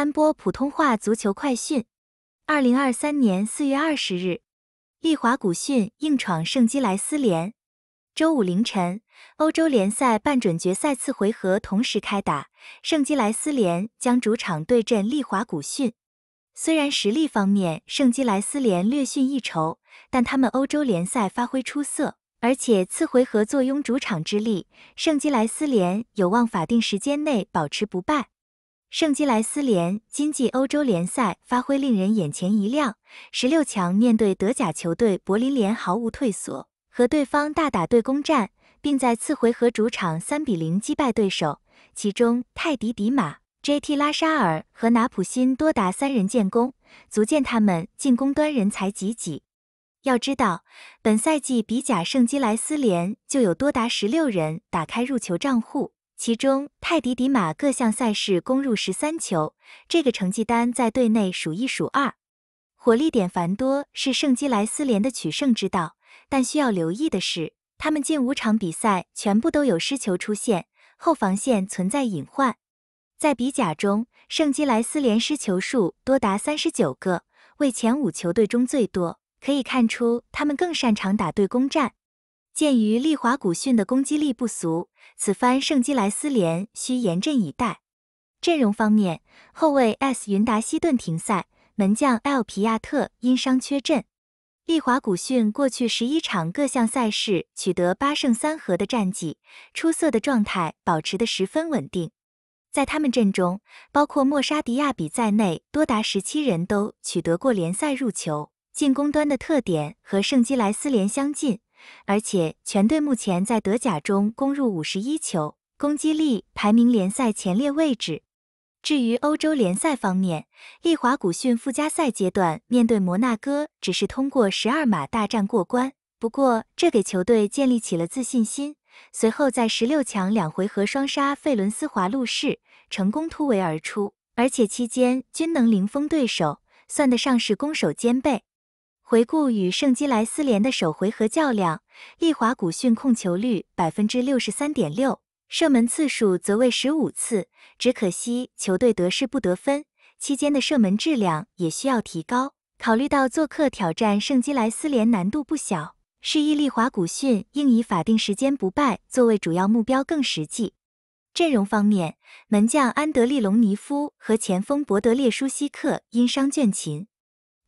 三播普通话足球快讯：二零二三年四月二十日，利华古逊硬闯圣基莱斯联。周五凌晨，欧洲联赛半准决赛次回合同时开打，圣基莱斯联将主场对阵利华古逊。虽然实力方面圣基莱斯联略逊一筹，但他们欧洲联赛发挥出色，而且次回合坐拥主场之力，圣基莱斯联有望法定时间内保持不败。圣基莱斯联今季欧洲联赛发挥令人眼前一亮，十六强面对德甲球队柏林联毫无退缩，和对方大打对攻战，并在次回合主场三比零击败对手。其中泰迪迪马、J.T. 拉沙尔和拿普辛多达三人建功，足见他们进攻端人才济济。要知道，本赛季比甲圣基莱斯联就有多达十六人打开入球账户。其中，泰迪迪马各项赛事攻入十三球，这个成绩单在队内数一数二。火力点繁多是圣基莱斯联的取胜之道，但需要留意的是，他们近五场比赛全部都有失球出现，后防线存在隐患。在比甲中，圣基莱斯联失球数多达三十九个，为前五球队中最多。可以看出，他们更擅长打对攻战。鉴于利华古逊的攻击力不俗，此番圣基莱斯联需严阵以待。阵容方面，后卫 S. 云达西顿停赛，门将 L. 皮亚特因伤缺阵。利华古逊过去十一场各项赛事取得八胜三和的战绩，出色的状态保持得十分稳定。在他们阵中，包括莫沙迪亚比在内，多达十七人都取得过联赛入球。进攻端的特点和圣基莱斯联相近。而且全队目前在德甲中攻入五十一球，攻击力排名联赛前列位置。至于欧洲联赛方面，利华古逊附加赛阶段面对摩纳哥，只是通过十二码大战过关，不过这给球队建立起了自信心。随后在十六强两回合双杀费伦斯华路士，成功突围而出，而且期间均能零封对手，算得上是攻守兼备。回顾与圣基莱斯联的首回合较量，利华古逊控球率百分之六十三点六，射门次数则为十五次。只可惜球队得势不得分，期间的射门质量也需要提高。考虑到做客挑战圣基莱斯联难度不小，示意利华古逊应以法定时间不败作为主要目标更实际。阵容方面，门将安德利隆尼夫和前锋博德列舒西克因伤倦勤。